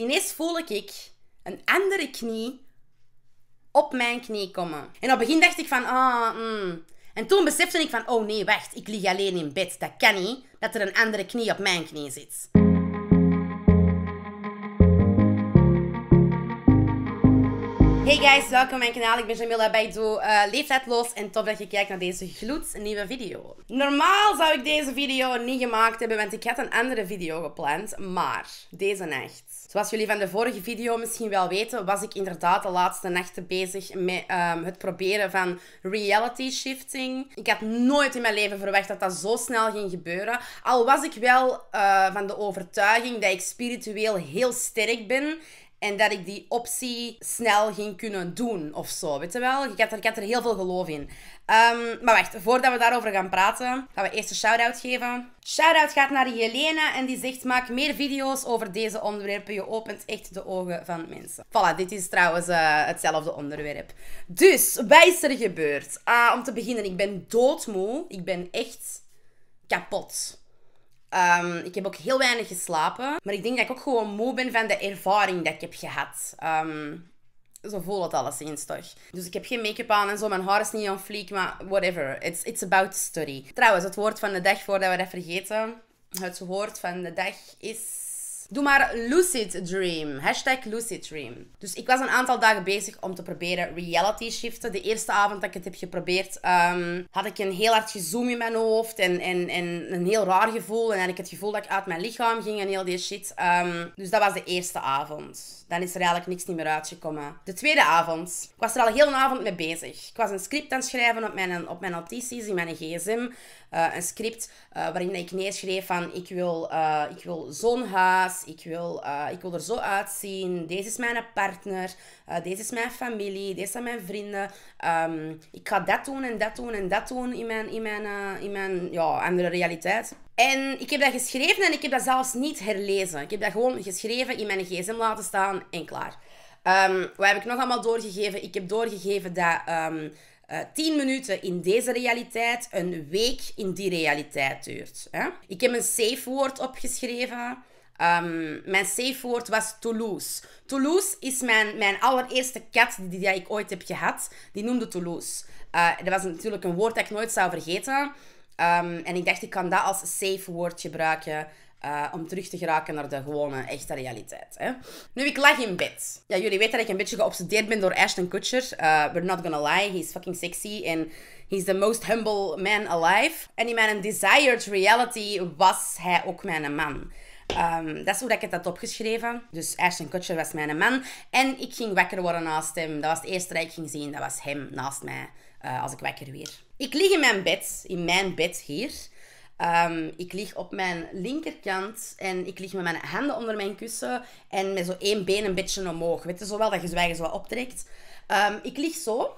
Ineens voel ik een andere knie op mijn knie komen. En op het begin dacht ik van, ah, mm. En toen besefte ik van, oh nee, wacht, ik lig alleen in bed. Dat kan niet, dat er een andere knie op mijn knie zit. Hey guys, welkom op mijn kanaal. Ik ben Jamila Baido, uh, eh, leeftijdloos en top dat je kijkt naar deze gloednieuwe video. Normaal zou ik deze video niet gemaakt hebben, want ik had een andere video gepland, maar deze nacht. Zoals jullie van de vorige video misschien wel weten, was ik inderdaad de laatste nachten bezig met ehm, het proberen van reality shifting. Ik had nooit in mijn leven verwacht dat dat zo snel ging gebeuren. Al was ik wel eh, van de overtuiging dat ik spiritueel heel sterk ben en dat ik die optie snel ging kunnen doen of zo. Weet je wel? Ik had er, ik er heel veel geloof in. Ehm, maar wacht, voordat we daarover gaan praten, gaan we eerst een shout-out geven. Shout-out gaat naar Jelena en die zegt: Maak meer video's over deze onderwerpen. Je opent echt de ogen van mensen. Voilà, dit is trouwens eh, hetzelfde onderwerp. Dus, wat is er gebeurd? Ah, om te beginnen, ik ben doodmoe. Ik ben echt kapot. Ehm, ik heb ook heel weinig geslapen. Maar ik denk dat ik ook gewoon moe ben van de ervaring dat ik heb gehad. Um, zo voelt het eens toch. Dus ik heb geen make-up aan en zo. Mijn haar is niet on fleek, maar whatever. It's, it's about the story. Trouwens, het woord van de dag voordat we dat vergeten. Het woord van de dag is Doe maar lucid dream. Hashtag lucid dream. Dus ik was een aantal dagen bezig om te proberen reality shiften. De eerste avond dat ik het heb geprobeerd, ehm, had ik een heel hard gezoom in mijn hoofd. En, en, en een heel raar gevoel. En had ik het gevoel dat ik uit mijn lichaam ging en heel die shit. Ehm, dus dat was de eerste avond. Dan is er eigenlijk niks niet meer uitgekomen. De tweede avond. Ik was er al heel een avond mee bezig. Ik was een script aan het schrijven op mijn, op mijn notities in mijn gsm. Eh, een script eh, waarin ik neerschreef van ik wil, eh, ik wil zo'n huis, ik wil, ik wil er zo uitzien, deze is mijn partner, deze is mijn familie, deze zijn mijn vrienden. Ehm, ik ga dat doen en dat doen en dat doen in mijn, in mijn, in mijn ja, andere realiteit. En ik heb dat geschreven en ik heb dat zelfs niet herlezen. Ik heb dat gewoon geschreven in mijn gsm laten staan en klaar. Ehm, wat heb ik nog allemaal doorgegeven? Ik heb doorgegeven dat ehm, uh, eh, 10 minuten in deze realiteit een week in die realiteit duurt. Hè? Ik heb een safe woord opgeschreven. Ehm, mijn safe woord was Toulouse. Toulouse is mijn, mijn allereerste kat die, die ik ooit heb gehad. Die noemde Toulouse. Eh, dat was natuurlijk een woord dat ik nooit zou vergeten. Ehm, en ik dacht, ik kan dat als safe woord gebruiken eh, om terug te geraken naar de gewone, echte realiteit. Hè? Nu, ik lag in bed. Ja, jullie weten dat ik een beetje geobsedeerd ben door Ashton Kutcher. Eh, we're not gonna lie, he's fucking sexy en he's the most humble man alive. En in mijn desired reality was hij ook mijn man. Ehm, dat is hoe ik het had opgeschreven. Dus Ashton Kutcher was mijn man. En ik ging wakker worden naast hem. Dat was het eerste dat ik ging zien. Dat was hem naast mij, eh, als ik wakker weer. Ik lig in mijn bed, in mijn bed hier. Ehm, ik lig op mijn linkerkant en ik lig met mijn handen onder mijn kussen en met zo één been een beetje omhoog. Weet je, zowel dat je zwijgen zo wat optrekt. Ehm, ik lig zo.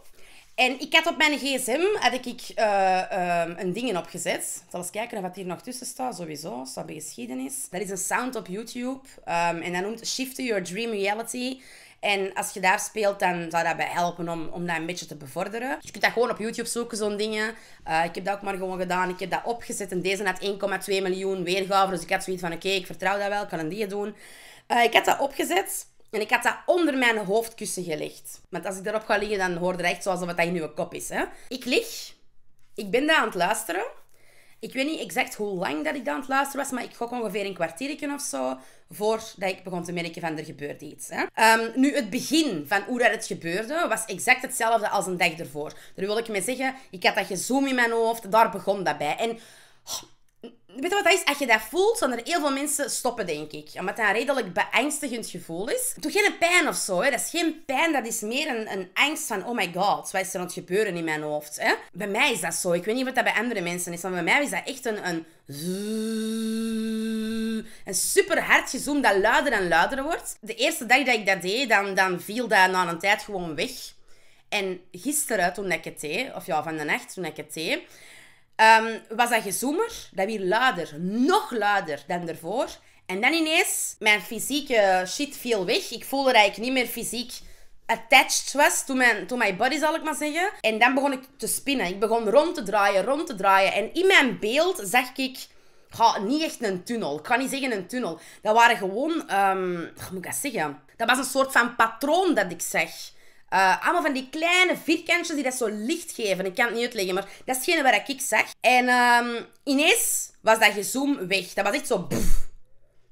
En ik had op mijn gsm had ik, eh, ehm, een ding opgezet. Ik zal eens kijken of wat hier nog tussen staat. Sowieso, staat bij geschiedenis. Dat is een sound op YouTube. en dat noemt Shift to Your Dream Reality. En als je daar speelt, dan zou dat bij helpen om, om dat een beetje te bevorderen. je kunt dat gewoon op YouTube zoeken, zo'n dingen. Eh, ik heb dat ook maar gewoon gedaan. Ik heb dat opgezet en deze had 1,2 miljoen weergaven, Dus ik had zoiets van, oké, ik vertrouw dat wel, ik kan een die doen. Eh, ik had dat opgezet. En ik had dat onder mijn hoofdkussen gelegd. Want als ik daarop ga liggen, dan hoorde het echt zoals dat in uw kop is. Hè? Ik lig, ik ben daar aan het luisteren ik weet niet exact hoe lang dat ik dan aan het luisteren was, maar ik gok ongeveer een kwartiertje of zo voordat ik begon te merken van er gebeurde iets. Hè. Ehm, nu, het begin van hoe dat het gebeurde was exact hetzelfde als een dag ervoor. Daar wil ik mee zeggen, ik had dat gezoom in mijn hoofd, daar begon dat bij. En Weet je wat dat is? Als je dat voelt, dan er heel veel mensen stoppen, denk ik. Omdat dat een redelijk beangstigend gevoel is. Het geen pijn of zo. Hè. Dat is geen pijn, dat is meer een, een angst van... Oh my god, wat is er aan het gebeuren in mijn hoofd? Hè? Bij mij is dat zo. Ik weet niet wat dat bij andere mensen is. Maar bij mij is dat echt een... een een super hard gezoom dat luider en luider wordt. De eerste dag dat ik dat deed, dan, dan viel dat na een tijd gewoon weg. En gisteren, toen ik het deed, of ja, van de nacht toen ik het deed, Ehm, was dat gezoemer, dat weer luider, nog luider dan ervoor. En dan ineens, mijn fysieke shit viel weg. Ik voelde dat ik niet meer fysiek attached was to mijn, to my body, zal ik maar zeggen. En dan begon ik te spinnen. Ik begon rond te draaien, rond te draaien. En in mijn beeld zag ik ga niet echt een tunnel. Ik kan niet zeggen een tunnel. Dat waren gewoon, ehm, hoe moet ik dat zeggen? Dat was een soort van patroon dat ik zeg. Eh, allemaal van die kleine vierkantjes die dat zo licht geven. Ik kan het niet uitleggen, maar dat is hetgene waar ik zag. En ehm, ineens was dat gezoom weg. Dat was echt zo... Boef.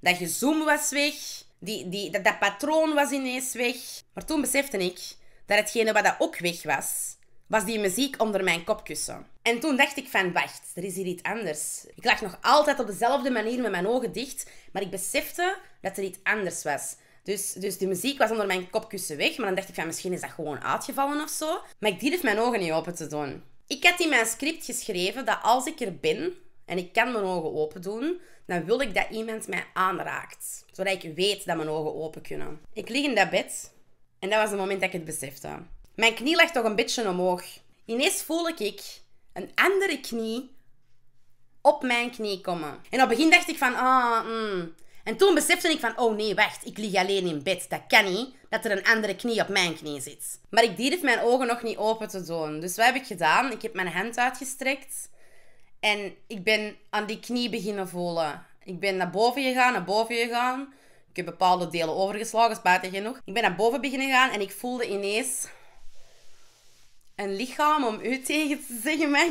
Dat gezoom was weg. Die, die, dat, dat patroon was ineens weg. Maar toen besefte ik dat hetgene wat dat ook weg was, was die muziek onder mijn kopkussen. En toen dacht ik van, wacht, er is hier iets anders. Ik lag nog altijd op dezelfde manier met mijn ogen dicht, maar ik besefte dat er iets anders was. Dus, dus de muziek was onder mijn kopkussen weg. Maar dan dacht ik van misschien is dat gewoon uitgevallen of zo. Maar ik durf mijn ogen niet open te doen. Ik had in mijn script geschreven dat als ik er ben en ik kan mijn ogen open doen, dan wil ik dat iemand mij aanraakt. Zodat ik weet dat mijn ogen open kunnen. Ik lig in dat bed en dat was het moment dat ik het besefte. Mijn knie lag toch een beetje omhoog. Ineens voel ik een andere knie op mijn knie komen. En op het begin dacht ik van, ah, mm, en toen besefte ik van, oh nee, wacht, ik lig alleen in bed. Dat kan niet, dat er een andere knie op mijn knie zit. Maar ik durf mijn ogen nog niet open te doen. Dus wat heb ik gedaan? Ik heb mijn hand uitgestrekt. En ik ben aan die knie beginnen voelen. Ik ben naar boven gegaan, naar boven gegaan. Ik heb bepaalde delen overgeslagen, spijtig genoeg. Ik ben naar boven beginnen gaan en ik voelde ineens een lichaam om u tegen te zeggen, mijn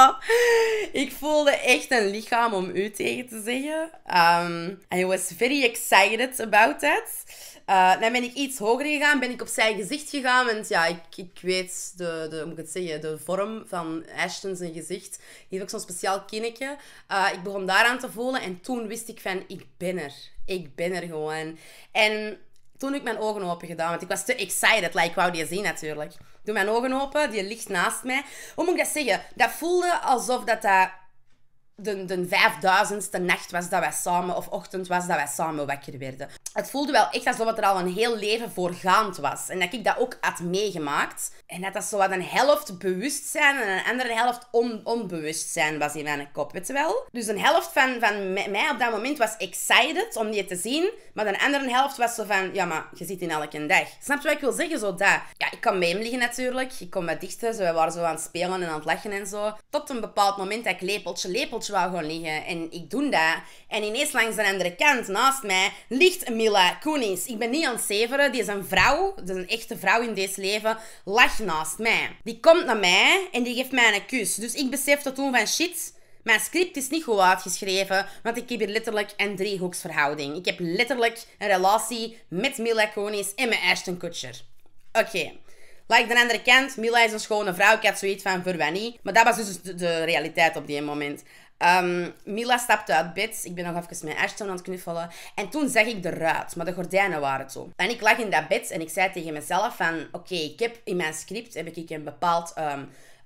Ik voelde echt een lichaam om u tegen te zeggen. Um, I was very excited about that. Eh, dan ben ik iets hoger gegaan, ben ik op zijn gezicht gegaan. Want ja, ik, ik weet de, de, moet ik het zeggen, de vorm van Ashton's gezicht. heeft ook zo'n speciaal kinnetje. Eh, ik begon daaraan te voelen en toen wist ik van, ik ben er. Ik ben er gewoon. En toen heb ik mijn ogen open gedaan, want ik was te excited. Like, ik wou die zien natuurlijk. Ik doe mijn ogen open, die ligt naast mij. Hoe moet ik dat zeggen? Dat voelde alsof dat... dat de, de vijfduizendste nacht was dat wij samen, of ochtend was dat wij samen wakker werden. Het voelde wel echt alsof het er al een heel leven voorgaand was. En dat ik dat ook had meegemaakt. En dat dat zo wat een helft bewustzijn en een andere helft onbewust onbewustzijn was in mijn kop, weet je wel? Dus een helft van, van mij op dat moment was excited om die te zien. Maar de andere helft was zo van, ja maar, je ziet in elke dag. Snap je wat ik wil zeggen? Zo dat. Ja, ik kan bij hem liggen natuurlijk. Ik kom met dichter. Zo, waren zo aan het spelen en aan het lachen en zo. Tot een bepaald moment dat ik lepeltje, lepeltje wou gaan liggen. En ik doe dat. En ineens langs de andere kant, naast mij, ligt Mila Kunis. Ik ben niet aan het zeveren. Die is een vrouw, dus een echte vrouw in deze leven, lag naast mij. Die komt naar mij en die geeft mij een kus. Dus ik besef dat toen van shit, mijn script is niet goed uitgeschreven, want ik heb hier letterlijk een driehoeksverhouding. Ik heb letterlijk een relatie met Mila Kunis en mijn Ashton Kutcher. Oké. Okay. Like de andere kant, Mila is een schone vrouw. Ik had zoiets van, voor Maar dat was dus de, de realiteit op die moment. Ehm, Mila stapte uit bed. Ik ben nog even mijn Ashton aan het knuffelen. En toen zag ik de ruit, maar de gordijnen waren zo. En ik lag in dat bed en ik zei tegen mezelf van... Oké, ik heb in mijn script heb ik een bepaald ehm,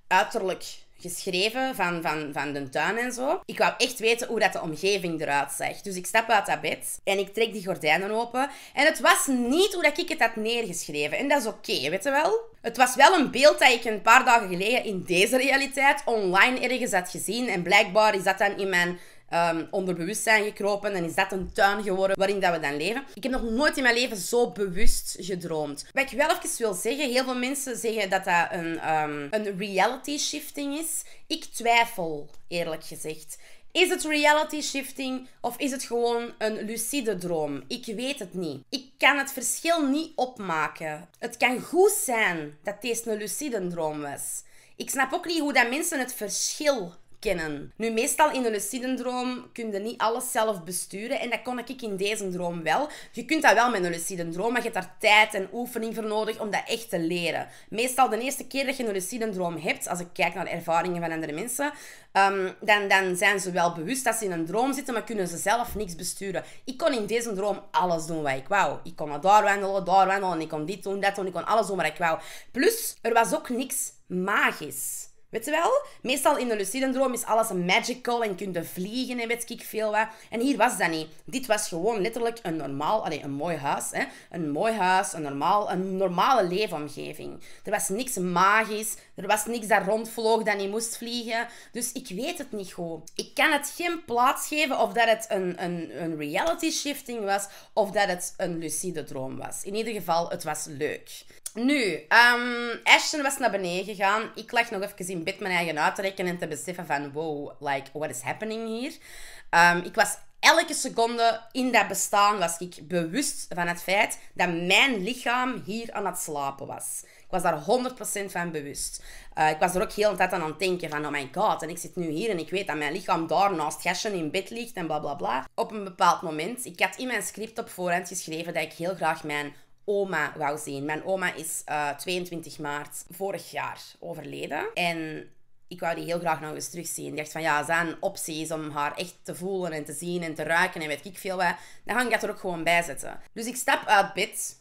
uiterlijk geschreven van, van, van de tuin en zo. Ik wou echt weten hoe dat de omgeving eruit zag. Dus ik stap uit dat bed en ik trek die gordijnen open. En het was niet hoe dat ik het had neergeschreven. En dat is oké, weet je wel? Het was wel een beeld dat ik een paar dagen geleden in deze realiteit online ergens had gezien. En blijkbaar is dat dan in mijn Ehm, onder bewustzijn gekropen. Dan is dat een tuin geworden waarin dat we dan leven. Ik heb nog nooit in mijn leven zo bewust gedroomd. Wat ik wel even wil zeggen, heel veel mensen zeggen dat dat een, ehm, een reality shifting is. Ik twijfel, eerlijk gezegd. Is het reality shifting of is het gewoon een lucide droom? Ik weet het niet. Ik kan het verschil niet opmaken. Het kan goed zijn dat deze een lucide droom was. Ik snap ook niet hoe dat mensen het verschil kennen. Nu, meestal in een lucide droom kun je niet alles zelf besturen. En dat kon ik in deze droom wel. Je kunt dat wel met een lucide droom, maar je hebt daar tijd en oefening voor nodig om dat echt te leren. Meestal de eerste keer dat je een lucide droom hebt, als ik kijk naar ervaringen van andere mensen, ehm, dan, dan zijn ze wel bewust dat ze in een droom zitten, maar kunnen ze zelf niks besturen. Ik kon in deze droom alles doen wat ik wou. Ik kon daar wandelen, daar wandelen, ik kon dit doen, dat doen, ik kon alles doen wat ik wou. Plus, er was ook niks magisch. Weet je wel? Meestal in de lucide droom is alles magical en kun je vliegen en weet ik veel wat. En hier was dat niet. Dit was gewoon letterlijk een normaal, allee, een mooi huis. Hè? Een mooi huis, een, normaal, een normale leefomgeving. Er was niks magisch, er was niks dat rondvloog dat niet moest vliegen. Dus ik weet het niet goed. Ik kan het geen plaats geven of dat het een, een, een reality shifting was of dat het een lucide droom was. In ieder geval, het was leuk. Nu, um, Ashton was naar beneden gegaan. Ik lag nog even in bed mijn eigen uit te en te beseffen van... Wow, like, what is happening hier? Ehm, ik was elke seconde in dat bestaan was ik bewust van het feit dat mijn lichaam hier aan het slapen was. Ik was daar 100% van bewust. Eh, ik was er ook heel de tijd aan aan het denken van, oh my god, en ik zit nu hier en ik weet dat mijn lichaam daar naast Ashton in bed ligt en blablabla. bla bla. Op een bepaald moment, ik had in mijn script op voorhand geschreven dat ik heel graag mijn oma wou zien. Mijn oma is uh, eh, 22 maart vorig jaar overleden. En ik wou die heel graag nog eens terugzien. Ik dacht van ja, zijn is om haar echt te voelen en te zien en te ruiken en weet ik veel wat. Dan ga ik dat er ook gewoon bij zetten. Dus ik stap uit bed.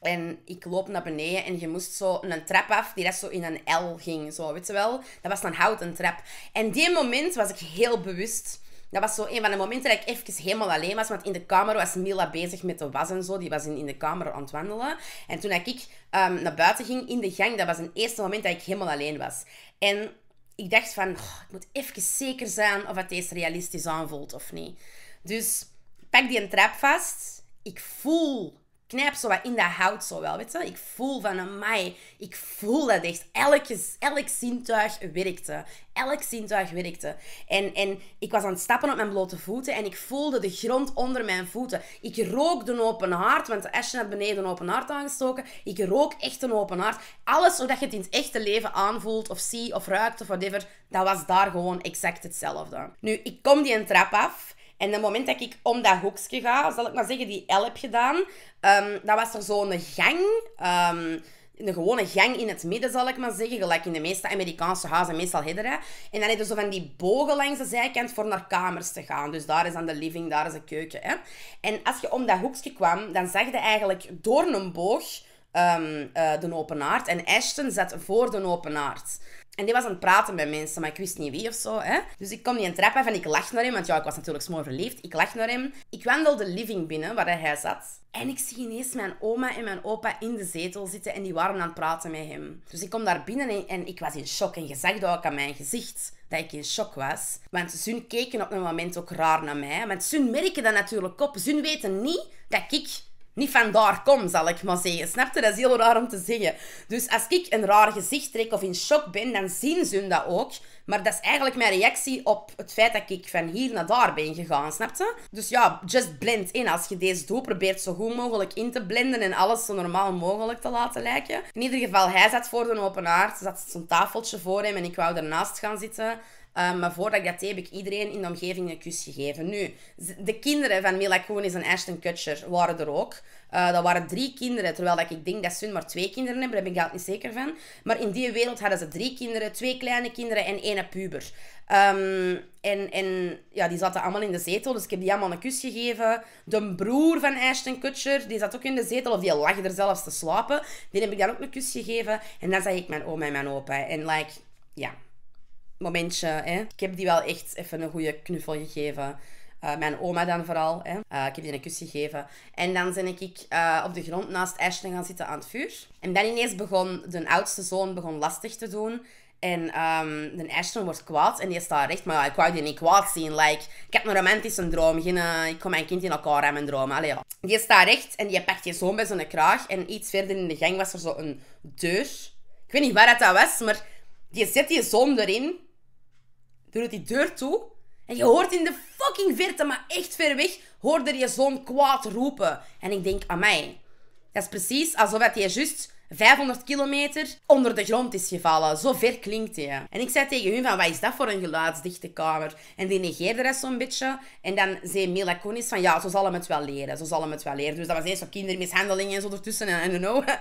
En ik loop naar beneden en je moest zo een trap af die dat zo in een L ging. Zo, weet je wel? Dat was een houten trap. En die moment was ik heel bewust dat was zo een van de momenten dat ik even helemaal alleen was. Want in de kamer was Mila bezig met de was en zo. Die was in, in de kamer aan het wandelen. En toen ik um, naar buiten ging in de gang, dat was een eerste moment dat ik helemaal alleen was. En ik dacht van, oh, ik moet even zeker zijn of het deze realistisch aanvoelt of niet. Dus pak die een trap vast. Ik voel knijp zo wat in dat hout zo wel, weet je. Ik voel van, een mij. ik voel dat echt. Elk, elk zintuig werkte. Elk zintuig werkte. En, en ik was aan het stappen op mijn blote voeten en ik voelde de grond onder mijn voeten. Ik rook de open haard, want Ashton had beneden een open haard aangestoken. Ik rook echt een open haard. Alles zodat je het in het echte leven aanvoelt of ziet of ruikt of whatever, dat was daar gewoon exact hetzelfde. Nu, ik kom die een trap af en het moment dat ik om dat hoekje ga, zal ik maar zeggen, die L heb gedaan, um, dan was er zo'n gang. Ehm, een gewone gang in het midden, zal ik maar zeggen. Gelijk in de meeste Amerikaanse huizen, meestal heden. En dan heb je zo van die bogen langs de zijkant voor naar kamers te gaan. Dus daar is dan de living, daar is de keuken. Hè? En als je om dat hoekje kwam, dan zag je eigenlijk door een boog ehm, eh, de open aard. En Ashton zat voor de open aard. En die was aan het praten met mensen, maar ik wist niet wie of zo. Hè? Dus ik kom die een trap af en ik lach naar hem, want ja, ik was natuurlijk smoor verliefd. Ik lach naar hem. Ik wandel de living binnen waar hij zat. En ik zie ineens mijn oma en mijn opa in de zetel zitten en die waren aan het praten met hem. Dus ik kom daar binnen en, ik was in shock. En je zag dat ook aan mijn gezicht dat ik in shock was. Want ze keken op een moment ook raar naar mij. Want ze merken dat natuurlijk op. ze weten niet dat ik niet van daar kom, zal ik maar zeggen. Snapte? Dat is heel raar om te zeggen. Dus als ik een raar gezicht trek of in shock ben, dan zien ze dat ook. Maar dat is eigenlijk mijn reactie op het feit dat ik van hier naar daar ben gegaan, snapte? Dus ja, just blend in. Als je deze doet, probeert zo goed mogelijk in te blenden en alles zo normaal mogelijk te laten lijken. In ieder geval, hij zat voor de open aard. Er zat zo'n tafeltje voor hem en ik wou ernaast gaan zitten. Eh, maar voordat ik dat deed, heb ik iedereen in de omgeving een kus gegeven. Nu, de kinderen van Mila Kunis en Ashton Kutcher waren er ook. Eh, dat waren drie kinderen, terwijl dat ik denk dat ze maar twee kinderen hebben. Daar ben ik altijd niet zeker van. Maar in die wereld hadden ze drie kinderen, twee kleine kinderen en één puber. Ehm, en en ja, die zaten allemaal in de zetel, dus ik heb die allemaal een kus gegeven. De broer van Ashton Kutcher, die zat ook in de zetel, of die lag er zelfs te slapen. Die heb ik dan ook een kus gegeven. En dan zag ik mijn oma en mijn opa. En like, ja momentje. Hè. Ik heb die wel echt even een goede knuffel gegeven. Eh, mijn oma dan vooral. Hè. Eh, ik heb die een kus gegeven. En dan ben ik eh, op de grond naast Ashton gaan zitten aan het vuur. En dan ineens begon de oudste zoon begon lastig te doen. En um, de Ashton wordt kwaad en die staat recht. Maar ik wou die niet kwaad zien. Like, ik heb een romantische droom. ik kom mijn kind in elkaar aan mijn droom. Allee, Die staat recht en die pakt je zoon bij zijn kraag. En iets verder in de gang was er zo een deur. Ik weet niet waar dat was, maar je zet je zoon erin. Doe die deur toe. En je hoort in de fucking verte, maar echt ver weg, hoorde je zo'n kwaad roepen. En ik denk, aan mij. Dat is precies alsof hij juist 500 kilometer onder de grond is gevallen. Zo ver klinkt hij. En ik zei tegen hun van, wat is dat voor een geluidsdichte kamer? En die negeerde dat zo'n beetje. En dan zei Mila van, ja, zo zal hem het wel leren. Zo zal hem het wel leren. Dus dat was eens zo'n kindermishandeling en zo ertussen. En I don't know.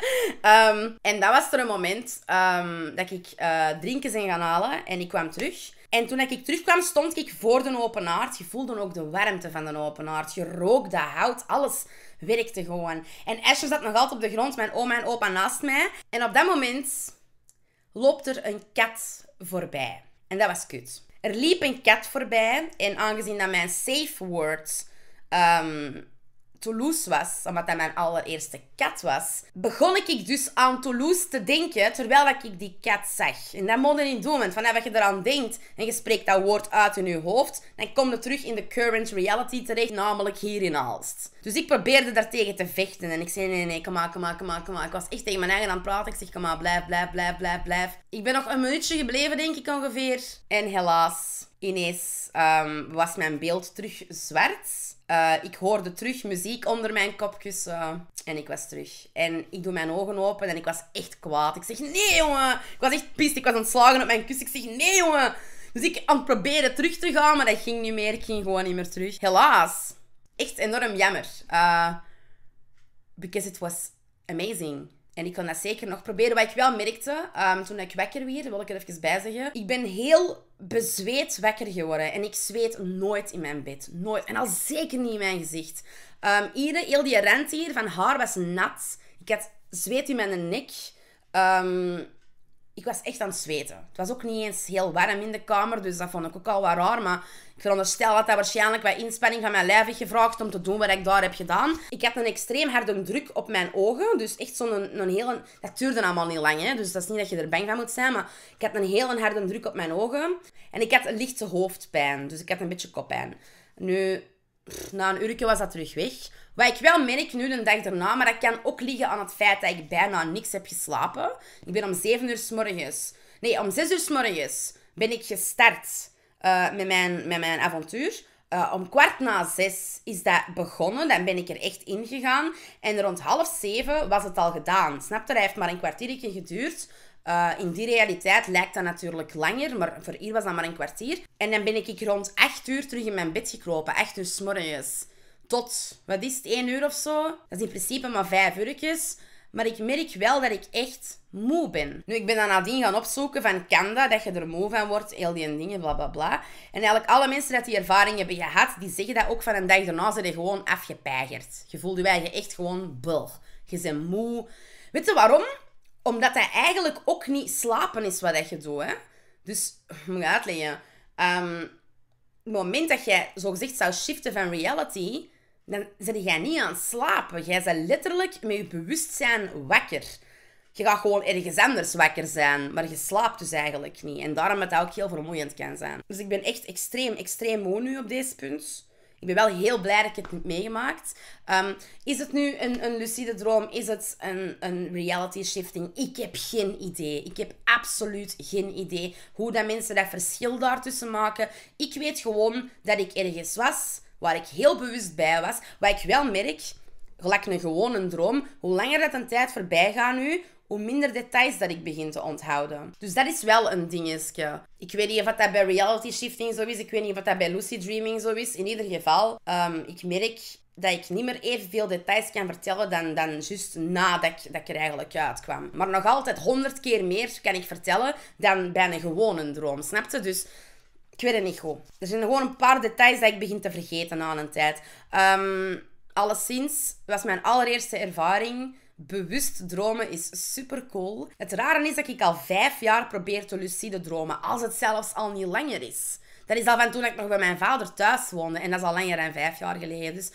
en dat was er een moment ehm, dat ik uh, eh, drinken zijn gaan halen. En ik kwam terug. En toen ik terugkwam, stond ik voor de open haard. Je voelde ook de warmte van de open haard. Je rookte hout, alles werkte gewoon. En Asher zat nog altijd op de grond, mijn oma en opa naast mij. En op dat moment loopt er een kat voorbij. En dat was kut. Er liep een kat voorbij. En aangezien dat mijn safe word ehm, Toulouse was, omdat dat mijn allereerste kat was, begon ik dus aan Toulouse te denken terwijl ik die kat zag. En dat moet je niet doen, want vanaf dat je eraan denkt en je spreekt dat woord uit in je hoofd, dan kom je terug in de current reality terecht, namelijk hier in Alst. Dus ik probeerde daartegen te vechten en ik zei nee, nee, kom maar, kom maar, kom maar, kom maar. Ik was echt tegen mijn eigen aan het praten. Ik zeg kom maar, blijf, blijf, blijf, blijf, blijf. Ik ben nog een minuutje gebleven, denk ik ongeveer. En helaas, Ineens ehm, was mijn beeld terug zwart. Eh, ik hoorde terug muziek onder mijn kopjes eh, En ik was terug. En ik doe mijn ogen open en ik was echt kwaad. Ik zeg, nee jongen. Ik was echt pist. Ik was ontslagen op mijn kus. Ik zeg, nee jongen. Dus ik aan proberen terug te gaan, maar dat ging niet meer. Ik ging gewoon niet meer terug. Helaas. Echt enorm jammer. Eh, because it was amazing. En ik kan dat zeker nog proberen. Wat ik wel merkte, um, toen ik wekker werd, wil ik er even bij zeggen. Ik ben heel bezweet wekker geworden. En ik zweet nooit in mijn bed. Nooit. En al zeker niet in mijn gezicht. Um, ehm, iedere, heel die rent hier van haar was nat. Ik had zweet in mijn nek. Um, ik was echt aan het zweten. Het was ook niet eens heel warm in de kamer, dus dat vond ik ook al wat raar. Maar ik veronderstel dat dat waarschijnlijk wat inspanning van mijn lijf heeft gevraagd om te doen wat ik daar heb gedaan. Ik had een extreem harde druk op mijn ogen, dus echt zo'n een, hele... Dat duurde allemaal niet lang, hè? dus dat is niet dat je er bang van moet zijn, maar ik had een hele harde druk op mijn ogen. En ik had een lichte hoofdpijn, dus ik had een beetje koppijn. Nu, na een uurtje was dat terug weg. Wat ik wel merk nu de dag daarna, maar dat kan ook liggen aan het feit dat ik bijna niks heb geslapen. Ik ben om 7 uur s morgens. Nee, om 6 uur s morgens ben ik gestart eh, met, mijn, met mijn avontuur. Eh, om kwart na zes is dat begonnen. Dan ben ik er echt in gegaan. En rond half zeven was het al gedaan. Snap je? Hij heeft maar een kwartiertje geduurd. Eh, in die realiteit lijkt dat natuurlijk langer, maar voor hier was dat maar een kwartier. En dan ben ik rond acht uur terug in mijn bed gekropen. Acht uur s morgens tot, wat is het, 1 uur of zo? Dat is in principe maar 5 uurtjes. Maar ik merk wel dat ik echt moe ben. Nu, ik ben dan nadien gaan opzoeken van kan dat, dat je er moe van wordt, heel die dingen, bla bla bla. En eigenlijk alle mensen die die ervaring hebben gehad, die zeggen dat ook van een dag daarna zijn je gewoon afgepeigerd. Je voelt je echt gewoon bul. Je bent moe. Weet je waarom? Omdat dat eigenlijk ook niet slapen is wat dat je doet. Hè? Dus, moet ik uitleggen. Ehm, het moment dat jij zogezegd zou shiften van reality dan zit jij niet aan het slapen. Jij bent letterlijk met je bewustzijn wakker. Je gaat gewoon ergens anders wakker zijn, maar je slaapt dus eigenlijk niet. En daarom het dat ook heel vermoeiend kan zijn. Dus ik ben echt extreem, extreem moe nu op deze punt. Ik ben wel heel blij dat ik het heb meegemaakt. Ehm, is het nu een, een lucide droom? Is het een, een reality shifting? Ik heb geen idee. Ik heb absoluut geen idee hoe dat mensen dat verschil daartussen maken. Ik weet gewoon dat ik ergens was Waar ik heel bewust bij was. Wat ik wel merk, gelijk een gewone droom, hoe langer dat een tijd voorbij gaat nu, hoe minder details dat ik begin te onthouden. Dus dat is wel een dingetje. Ik weet niet of dat bij reality shifting zo is. Ik weet niet of dat bij lucid dreaming zo is. In ieder geval, ehm, ik merk dat ik niet meer evenveel details kan vertellen dan, dan juist nadat ik, dat ik er eigenlijk uitkwam. Maar nog altijd honderd keer meer kan ik vertellen dan bij een gewone droom, snap je? Dus ik weet het niet goed. Er zijn gewoon een paar details dat ik begin te vergeten aan een tijd. Um, alleszins was mijn allereerste ervaring bewust dromen is super cool. Het rare is dat ik al vijf jaar probeer te lucide dromen, als het zelfs al niet langer is. Dat is al van toen ik nog bij mijn vader thuis woonde en dat is al langer dan vijf jaar geleden. Dus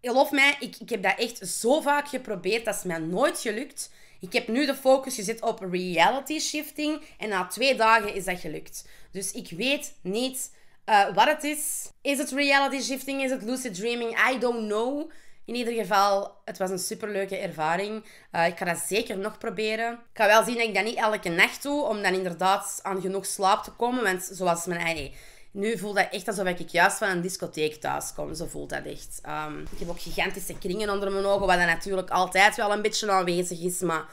geloof mij, ik, ik heb dat echt zo vaak geprobeerd, dat is mij nooit gelukt. Ik heb nu de focus gezet op reality shifting en na twee dagen is dat gelukt. Dus ik weet niet eh, wat het is. Is het reality shifting? Is het lucid dreaming? I don't know. In ieder geval, het was een superleuke ervaring. Eh, ik ga dat zeker nog proberen. Ik ga wel zien dat ik dat niet elke nacht doe, om dan inderdaad aan genoeg slaap te komen. Want zoals mijn, nee, eh, nu voelt dat echt alsof ik juist van een discotheek thuis kom. Zo voelt dat echt. Ehm, ik heb ook gigantische kringen onder mijn ogen, wat dan natuurlijk altijd wel een beetje aanwezig is. Maar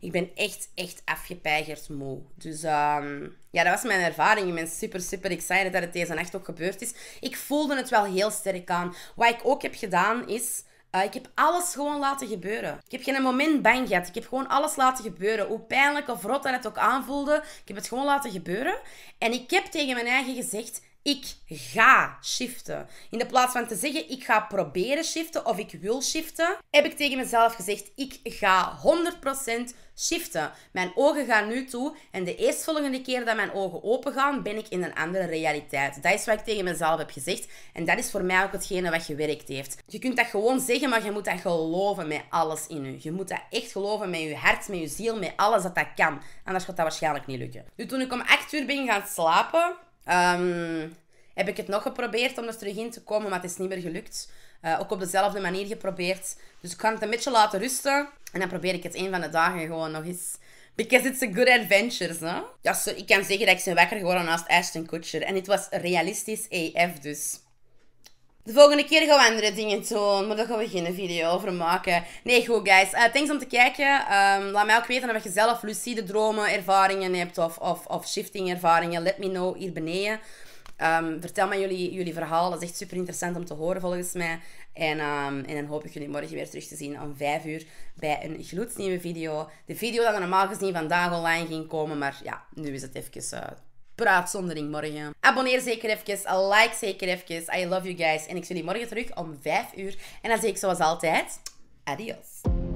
ik ben echt, echt afgepeigerd moe. Dus ehm, ja, dat was mijn ervaring. Ik ben super, super excited dat het deze nacht ook gebeurd is. Ik voelde het wel heel sterk aan. Wat ik ook heb gedaan is... Eh, ik heb alles gewoon laten gebeuren. Ik heb geen moment bang gehad. Ik heb gewoon alles laten gebeuren. Hoe pijnlijk of rot dat het ook aanvoelde, ik heb het gewoon laten gebeuren. En ik heb tegen mijn eigen gezegd: ik ga shiften. In de plaats van te zeggen ik ga proberen shiften of ik wil shiften, heb ik tegen mezelf gezegd ik ga 100% shiften. Mijn ogen gaan nu toe en de eerstvolgende keer dat mijn ogen open gaan, ben ik in een andere realiteit. Dat is wat ik tegen mezelf heb gezegd en dat is voor mij ook hetgene wat gewerkt heeft. Je kunt dat gewoon zeggen, maar je moet dat geloven met alles in je. Je moet dat echt geloven met je hart, met je ziel, met alles dat dat kan. Anders gaat dat waarschijnlijk niet lukken. Nu, toen ik om 8 uur ben gaan slapen, Ehm, heb ik het nog geprobeerd om er terug in te komen, maar het is niet meer gelukt. Eh, ook op dezelfde manier geprobeerd. Dus ik kan het een beetje laten rusten. En dan probeer ik het een van de dagen gewoon nog eens. Because it's a good adventure, hè? Ja, zo. ik kan zeggen dat ik zijn wekker geworden naast Ashton Kutcher. En het was realistisch AF dus. De volgende keer gaan we andere dingen doen, maar daar gaan we geen video over maken. Nee, goed guys. Eh, thanks om te kijken. Ehm, laat mij ook weten of je zelf lucide dromen, ervaringen hebt of, of, of shifting ervaringen. Let me know hier beneden. Ehm, vertel mij jullie, jullie verhaal. Dat is echt super interessant om te horen volgens mij. En, ehm, en dan hoop ik jullie morgen weer terug te zien om 5 uur bij een gloednieuwe video. De video dat normaal gezien vandaag online ging komen, maar ja, nu is het even... Uh, Praatzondering morgen. Abonneer zeker even, like zeker even. I love you guys. En ik zie jullie morgen terug om 5 uur. En dan zie ik zoals altijd, adios.